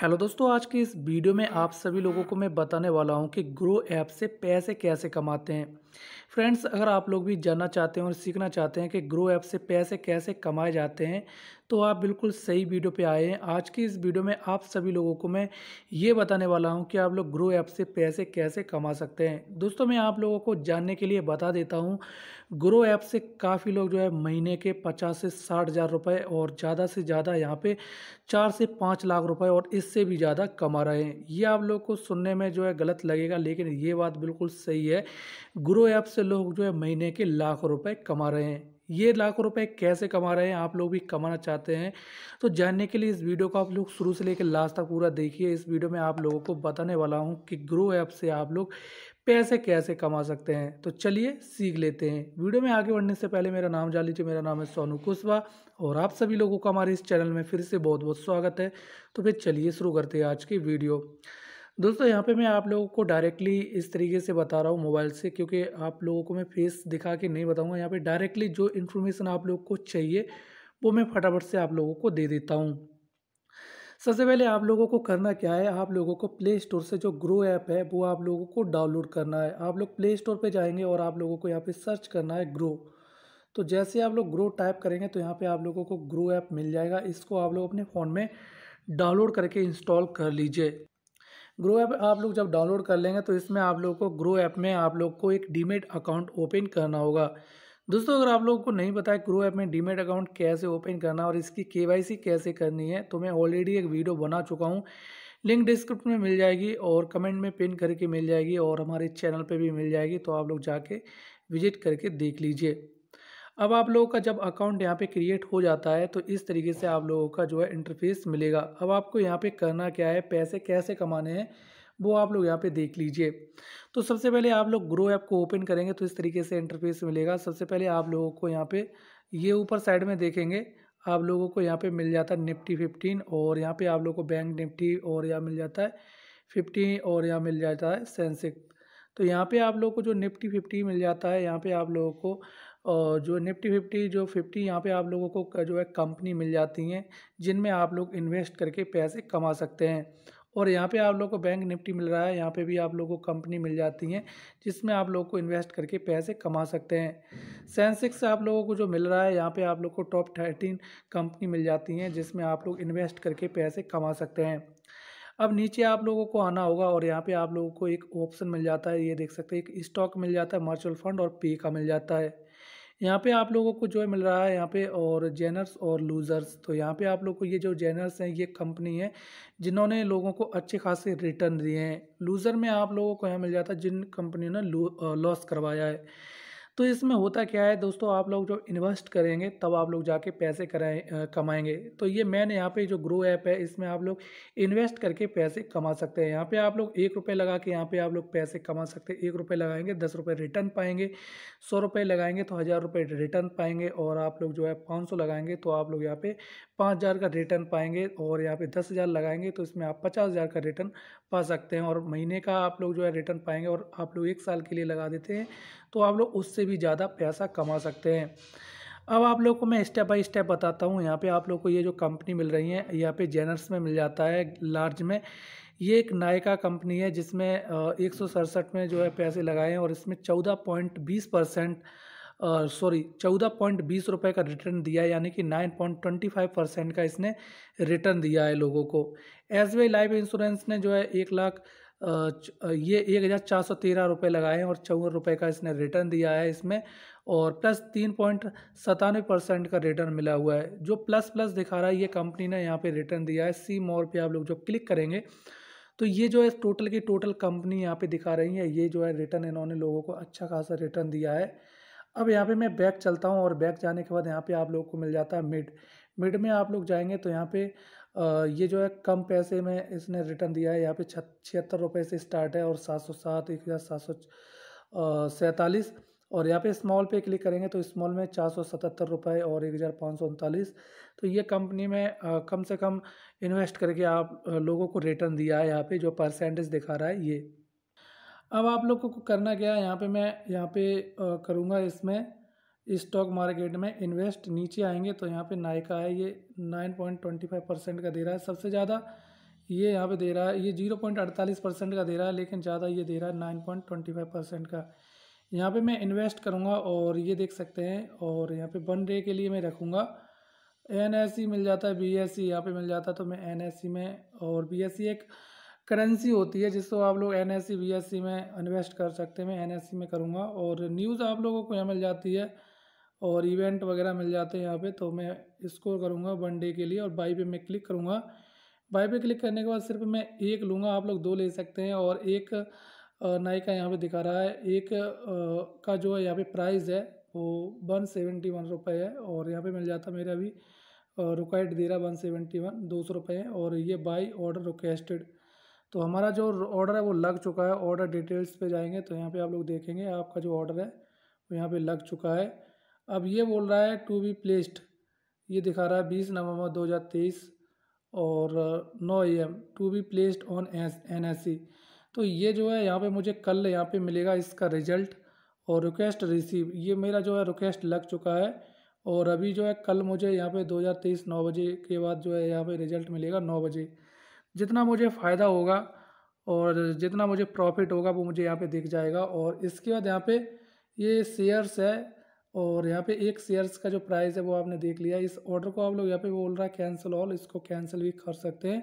hello दोस्तों आज की इस वीडियो में आप सभी लोगों को मैं बताने वाला हूं कि ग्रो ऐप से पैसे कैसे कमाते हैं फ्रेंड्स अगर आप लोग भी जानना चाहते हैं और सीखना चाहते हैं कि ग्रो ऐप से पैसे कैसे कमाए जाते हैं तो आप बिल्कुल सही वीडियो पे आए हैं आज की इस वीडियो में आप सभी लोगों को मैं ये बताने वाला हूँ कि आप लोग ग्रो ऐप से पैसे कैसे कमा सकते हैं दोस्तों मैं आप लोगों को जानने के लिए बता देता हूँ ग्रो ऐप से काफ़ी लोग जो है महीने के पचास से साठ हज़ार रुपये और ज़्यादा से ज़्यादा यहाँ पर चार से पाँच लाख रुपये और इससे भी ज़्यादा कमा रहे हैं ये आप लोग को सुनने में जो है गलत लगेगा लेकिन ये बात बिल्कुल सही है ग्रो ऐप से लोग जो है महीने के लाख रुपए कमा रहे हैं ये लाखों रुपए कैसे कमा रहे हैं आप लोग भी कमाना चाहते हैं तो जानने के लिए इस वीडियो को आप लोग शुरू से लेकर लास्ट तक पूरा देखिए इस वीडियो में आप लोगों को बताने वाला हूँ कि ग्रो ऐप से आप लोग पैसे कैसे कमा सकते हैं तो चलिए सीख लेते हैं वीडियो में आगे बढ़ने से पहले मेरा नाम जान लीजिए मेरा नाम है सोनू कुशवा और आप सभी लोगों का हमारे इस चैनल में फिर से बहुत बहुत स्वागत है तो फिर चलिए शुरू करते हैं आज की वीडियो दोस्तों यहाँ पे मैं आप लोगों को डायरेक्टली इस तरीके से बता रहा हूँ मोबाइल से क्योंकि आप लोगों को मैं फेस दिखा के नहीं बताऊँगा यहाँ पे डायरेक्टली जो इन्फॉर्मेशन आप लोग को चाहिए वो मैं फटाफट से आप लोगों को दे देता हूँ सबसे पहले आप लोगों को करना क्या है आप लोगों को प्ले स्टोर से जो ग्रो ऐप है वो आप लोगों को डाउनलोड करना है आप लोग प्ले स्टोर पर जाएंगे और आप लोगों को यहाँ पर सर्च करना है ग्रो तो जैसे आप लोग ग्रो टाइप करेंगे तो यहाँ पर आप लोगों को ग्रो ऐप मिल जाएगा इसको आप लोग अपने फ़ोन में डाउनलोड करके इंस्टॉल कर लीजिए ग्रो ऐप आप लोग जब डाउनलोड कर लेंगे तो इसमें आप लोग को ग्रो ऐप में आप लोग को एक डीमेट अकाउंट ओपन करना होगा दोस्तों अगर आप लोगों को नहीं पता है ग्रो ऐप में डीमेट अकाउंट कैसे ओपन करना और इसकी के कैसे करनी है तो मैं ऑलरेडी एक वीडियो बना चुका हूँ लिंक डिस्क्रिप्ट में मिल जाएगी और कमेंट में पिन करके मिल जाएगी और हमारे चैनल पर भी मिल जाएगी तो आप लोग जाके विजिट करके देख लीजिए अब आप लोगों का जब अकाउंट यहाँ पे क्रिएट हो जाता है तो इस तरीके से आप लोगों का जो है इंटरफेस मिलेगा अब आपको यहाँ पे करना क्या है पैसे कैसे कमाने हैं वो आप लोग यहाँ पे देख लीजिए तो सबसे पहले आप लोग ग्रो ऐप को ओपन करेंगे तो इस तरीके से इंटरफेस मिलेगा सबसे पहले आप लोगों को यहाँ पे ये ऊपर साइड में देखेंगे आप लोगों को यहाँ पे मिल जाता है निफ्टी फिफ्टीन और यहाँ पर आप लोग को बैंक निफ्टी और यहाँ मिल जाता है फिफ्टी और यहाँ मिल जाता है सेंसेक्स तो यहाँ पे आप लोगों को जो निफ्टी फिफ्टी मिल जाता है यहाँ पे आप लोगों को और जो निफ्टी फिफ्टी जो फिफ्टी यहाँ पे आप लोगों को जो है कंपनी मिल जाती हैं जिनमें आप लोग इन्वेस्ट करके पैसे कमा सकते हैं और यहाँ पे आप लोग को बैंक निफ्टी मिल रहा है यहाँ पे भी आप लोगों को कंपनी मिल जाती हैं जिसमें आप लोग को इन्वेस्ट करके पैसे कमा सकते हैं सेंसेक्स आप लोगों को जो मिल रहा है यहाँ पे आप लोग को टॉप थर्टीन कंपनी मिल जाती हैं जिसमें आप लोग इन्वेस्ट करके पैसे कमा सकते हैं अब नीचे आप लोगों को आना होगा और यहाँ पे आप लोगों को एक ऑप्शन मिल जाता है ये देख सकते हैं एक स्टॉक मिल जाता है म्यूचुअल फंड और पे का मिल जाता है यहाँ पे आप लोगों को जो है मिल रहा है यहाँ पे और जेनर्स और लूज़र्स तो यहाँ पे आप लोगों को ये जो जेनर्स हैं ये कंपनी है जिन्होंने लोगों को अच्छे खासे रिटर्न दिए हैं लूज़र में आप लोगों को यहाँ मिल जाता है जिन कंपनियों ने लॉस करवाया है तो इसमें होता क्या है दोस्तों आप लोग जो इन्वेस्ट करेंगे तब आप लोग जाके पैसे कराए कमाएंगे तो ये मैंने यहाँ पे जो ग्रो ऐप है इसमें आप लोग इन्वेस्ट करके पैसे कमा सकते हैं यहाँ पे आप लोग एक रुपये लगा के यहाँ पे आप लोग पैसे कमा सकते हैं एक रुपये लगाएंगे दस रुपये रिटर्न पाएंगे सौ रुपये लगाएंगे तो हज़ार रुपये रिटर्न पाएंगे और आप लोग जो है पाँच सौ लगाएंगे तो आप लोग यहाँ पे पाँच हज़ार का रिटर्न पाएंगे और यहाँ पे दस हज़ार लगाएंगे तो इसमें आप पचास हज़ार का रिटर्न पा सकते हैं और महीने का आप लोग जो है रिटर्न पाएंगे और आप लोग एक साल के लिए लगा देते हैं तो आप लोग उससे भी ज़्यादा पैसा कमा सकते हैं अब आप लोग को मैं स्टेप बाय स्टेप बताता हूँ यहाँ पे आप लोग को ये जो कंपनी मिल रही है यहाँ पे जेनर्स में मिल जाता है लार्ज में ये एक नायका कंपनी है जिसमें एक में जो है पैसे लगाए हैं और इसमें चौदह पॉइंट बीस परसेंट सॉरी चौदह पॉइंट बीस रुपये का रिटर्न दिया है यानी कि nine point twenty five percent का इसने रिटर्न दिया है लोगों को एस लाइफ इंश्योरेंस ने जो है एक लाख ये एक हज़ार चार सौ तेरह रुपये लगाए हैं और चौवन रुपये का इसने रिटर्न दिया है इसमें और प्लस तीन पॉइंट सतानवे परसेंट का रिटर्न मिला हुआ है जो प्लस प्लस दिखा रहा है ये कंपनी ने यहाँ पे रिटर्न दिया है सी मोर पे आप लोग जो क्लिक करेंगे तो ये जो है टोटल की टोटल कंपनी यहाँ पे दिखा रही है ये जो है रिटर्न इन्होंने लोगों को अच्छा खासा रिटर्न दिया है अब यहाँ पे मैं बैक चलता हूँ और बैक जाने के बाद यहाँ पे आप लोग को मिल जाता है मिड मिड में आप लोग जाएंगे तो यहाँ पे ये जो है कम पैसे में इसने रिटर्न दिया है यहाँ पे छिहत्तर रुपये से स्टार्ट है और सात सौ सात एक हज़ार सात सौ सैंतालीस और यहाँ पे स्मॉल पे क्लिक करेंगे तो स्मॉल में चार सौ सतहत्तर रुपये और एक हज़ार पाँच सौ उनतालीस तो ये कंपनी में कम से कम इन्वेस्ट करके आप लोगों को रिटर्न दिया है यहाँ पर जो परसेंटेज दिखा रहा है ये अब आप लोग को करना क्या है यहाँ पे मैं यहाँ पे करूँगा इसमें स्टॉक इस मार्केट में इन्वेस्ट नीचे आएंगे तो यहाँ पे नायका है ये nine point twenty five percent का दे रहा है सबसे ज़्यादा ये यहाँ पे दे रहा है ये जीरो पॉइंट अड़तालीस परसेंट का दे रहा है लेकिन ज़्यादा ये दे रहा है nine point twenty five percent का यहाँ पे मैं इन्वेस्ट करूँगा और ये देख सकते हैं और यहाँ पर वन डे के लिए मैं रखूँगा एन e मिल जाता है बी e यहाँ पे मिल जाता है तो मैं एन e में और बी एक करेंसी होती है जिसको आप लोग एन एस सी में इन्वेस्ट कर सकते हैं मैं एन एस सी में करूँगा और न्यूज़ आप लोगों को यहाँ मिल जाती है और इवेंट वगैरह मिल जाते हैं यहाँ पे तो मैं इसको करूँगा वन डे के लिए और बाई पे मैं क्लिक करूँगा बाई पे क्लिक करने के बाद सिर्फ मैं एक लूँगा आप लोग दो ले सकते हैं और एक नायका यहाँ पर दिखा रहा है एक का जो है यहाँ पर प्राइज़ है वो वन सेवेंटी वन रुपये है और यहाँ पे मिल जाता मेरा अभी रुकाइट दे रहा वन सेवेंटी वन दो सौ रुपये है और ये बाई ऑर्डर रिक्वेस्टेड तो हमारा जो ऑर्डर है वो लग चुका है ऑर्डर डिटेल्स पे जाएंगे तो यहाँ पे आप लोग देखेंगे आपका जो ऑर्डर है वो यहाँ पे लग चुका है अब ये बोल रहा है टू बी प्लेस्ड ये दिखा रहा है बीस नवंबर दो हज़ार तेईस और नौ A M to be placed on N S C तो ये जो है यहाँ पे मुझे कल यहाँ पे मिलेगा इसका रिजल्ट और रिक्वेस्ट रिसीव ये मेरा जो है रिक्वेस्ट लग चुका है और अभी जो है कल मुझे यहाँ पे 2023 नौ बजे के बाद जो है यहाँ पे रिजल्ट मिलेगा 9 बजे जितना मुझे फ़ायदा होगा और जितना मुझे प्रॉफिट होगा वो मुझे यहाँ पे दिख जाएगा और इसके बाद यहाँ पे ये शेयर्स है और यहाँ पे एक शेयर्स का जो प्राइस है वो आपने देख लिया इस ऑर्डर को आप लोग यहाँ पे बोल रहा है कैंसिल ऑल इसको कैंसिल भी कर सकते हैं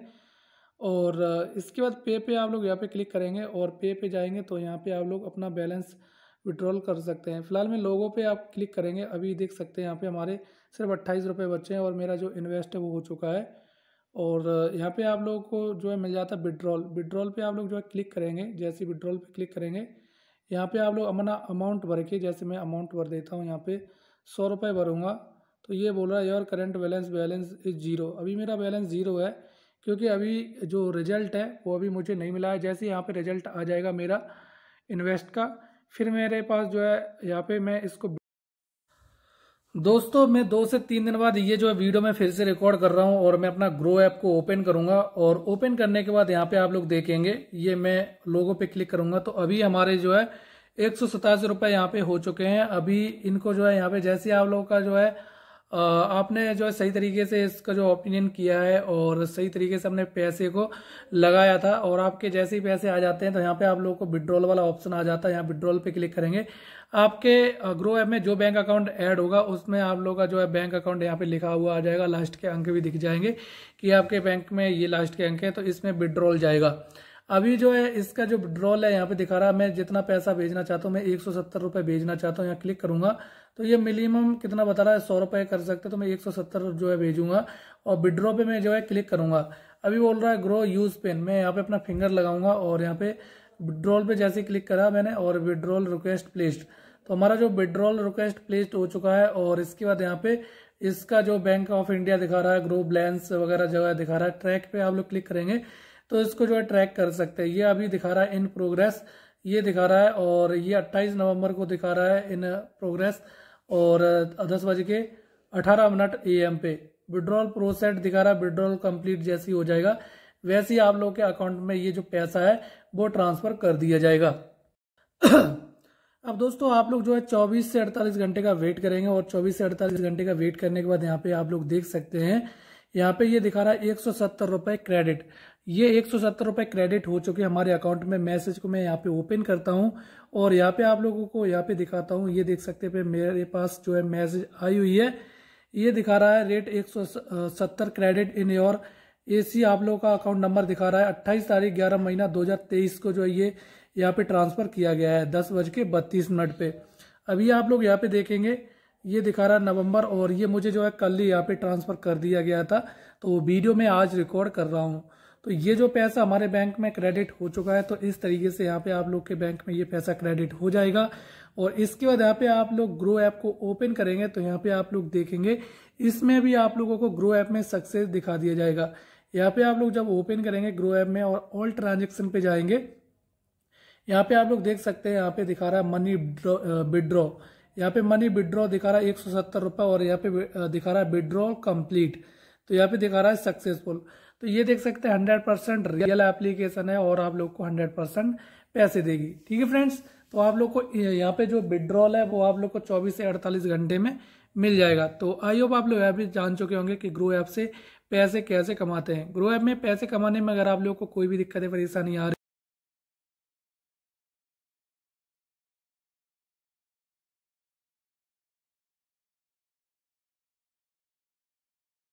और इसके बाद पे पे आप लोग यहाँ पे क्लिक करेंगे और पे पे जाएंगे तो यहाँ पे आप लोग अपना बैलेंस विड्रॉल कर सकते हैं फिलहाल में लोगों पर आप क्लिक करेंगे अभी देख सकते हैं यहाँ पर हमारे सिर्फ अट्ठाईस रुपये बचे हैं और मेरा जो इन्वेस्ट है वो हो चुका है और यहाँ पे आप लोगों को जो है मिल जाता है विड्रॉल विड्रॉल पे आप लोग जो है क्लिक करेंगे जैसे विड्रॉल पे क्लिक करेंगे यहाँ पे आप लोग अपना अमाउंट भर के जैसे मैं अमाउंट भर देता हूँ यहाँ पे सौ रुपये भरूँगा तो ये बोल रहा है your current balance balance is zero अभी मेरा बैलेंस ज़ीरो है क्योंकि अभी जो रिज़ल्ट है वो अभी मुझे नहीं मिला है जैसे यहाँ पर रिज़ल्ट आ जाएगा मेरा इन्वेस्ट का फिर मेरे पास जो है यहाँ पर मैं इसको दोस्तों मैं दो से तीन दिन बाद ये जो है वीडियो मैं फिर से रिकॉर्ड कर रहा हूँ और मैं अपना ग्रो ऐप को ओपन करूंगा और ओपन करने के बाद यहाँ पे आप लोग देखेंगे ये मैं लोगों पे क्लिक करूंगा तो अभी हमारे जो है एक सौ सतासी रुपये यहाँ पे हो चुके हैं अभी इनको जो है यहाँ पे जैसे आप लोगों का जो है आपने जो है सही तरीके से इसका जो ओपिनियन किया है और सही तरीके से अपने पैसे को लगाया था और आपके जैसे ही पैसे आ जाते हैं तो यहाँ पे आप लोगों को विड्रॉल वाला ऑप्शन आ जाता है यहाँ विड्रॉल पे क्लिक करेंगे आपके ग्रो ऐप में जो बैंक अकाउंट ऐड होगा उसमें आप लोगों का जो है बैंक अकाउंट यहाँ पे लिखा हुआ आ जाएगा लास्ट के अंक भी दिख जाएंगे कि आपके बैंक में ये लास्ट के अंक है तो इसमें विड्रॉल जाएगा अभी जो है इसका जो विड्रॉल है यहाँ पे दिखा रहा है मैं जितना पैसा भेजना चाहता हूँ मैं एक सौ भेजना चाहता हूँ यहाँ क्लिक करूंगा तो ये मिनिमम कितना बता रहा है सौ रुपये कर सकते तो मैं एक सौ सत्तर जो है भेजूंगा और विड्रॉ पे मैं जो है क्लिक करूंगा अभी बोल रहा है ग्रो यूज पेन मैं यहाँ पे अपना फिंगर लगाऊंगा और यहाँ पे विड्रॉल पे जैसे क्लिक करा मैंने और विड्रॉल रिक्वेस्ट प्लेस्ड तो हमारा जो विड्रॉल रिक्वेस्ट प्लेस्ड हो चुका है और इसके बाद यहाँ पे इसका जो बैंक ऑफ इंडिया दिखा रहा है ग्रो बैलेंस वगैरह जो है दिखा रहा है ट्रैक पे आप लोग क्लिक करेंगे तो इसको जो है ट्रैक कर सकते हैं ये अभी दिखा रहा है इन प्रोग्रेस ये दिखा रहा है और ये 28 नवंबर को दिखा रहा है इन प्रोग्रेस और दस बज के अठारह मिनट ए एम पे विड्रॉल प्रोसेस दिखा रहा है विड्रॉल कंप्लीट जैसी हो जाएगा वैसे ही आप लोग के अकाउंट में ये जो पैसा है वो ट्रांसफर कर दिया जाएगा अब दोस्तों आप लोग जो है 24 से 48 घंटे का वेट करेंगे और 24 से 48 घंटे का वेट करने के बाद यहाँ पे आप लोग देख सकते हैं यहाँ पे ये दिखा रहा है एक सौ क्रेडिट ये एक सौ क्रेडिट हो चुके हमारे अकाउंट में मैसेज को मैं यहाँ पे ओपन करता हूँ और यहाँ पे आप लोगों को यहाँ पे दिखाता हूँ ये देख सकते हैं मेरे पास जो है मैसेज आई हुई है ये दिखा रहा है रेट एक सौ सत्तर क्रेडिट इन योर एसी आप लोगों का अकाउंट नंबर दिखा रहा है अट्ठाईस तारीख ग्यारह महीना 2023 को जो है ये यहाँ पे ट्रांसफर किया गया है दस बज के बत्तीस मिनट पे अभी आप लोग यहाँ पे देखेंगे ये दिखा रहा है नवंबर और ये मुझे जो है कल ही यहाँ पे ट्रांसफर कर दिया गया था तो वीडियो में आज रिकॉर्ड कर रहा हूँ तो ये जो पैसा हमारे बैंक में क्रेडिट हो चुका है तो इस तरीके से यहाँ पे आप लोग के बैंक में ये पैसा क्रेडिट हो जाएगा और इसके बाद यहाँ पे आप लोग ग्रो ऐप को ओपन करेंगे तो यहाँ पे आप लोग देखेंगे इसमें भी आप लोगों को ग्रो ऐप में सक्सेस दिखा दिया जाएगा यहाँ पे आप लोग जब ओपन करेंगे ग्रो ऐप में और ऑल ट्रांजेक्शन पे जाएंगे यहाँ पे आप लोग देख सकते हैं यहाँ पे दिखा रहा है मनी विड्रॉ यहाँ पे मनी विड्रॉ दिखा रहा है एक सौ सत्तर रुपये और यहाँ पे दिखा रहा है विड्रॉ कंप्लीट तो यहाँ पे दिखा रहा है सक्सेसफुल तो ये देख सकते हैं हंड्रेड परसेंट रियल एप्लीकेशन है और आप लोग को हंड्रेड परसेंट पैसे देगी ठीक है फ्रेंड्स तो आप लोग को यहाँ पे जो विड्रॉल है वो आप लोग को 24 से 48 घंटे में मिल जाएगा तो आई होप आप लोग भी जान चुके होंगे कि ग्रो ऐप से पैसे कैसे कमाते हैं ग्रो ऐप में पैसे कमाने में अगर आप लोग को कोई भी दिक्कतें परेशानी आ रही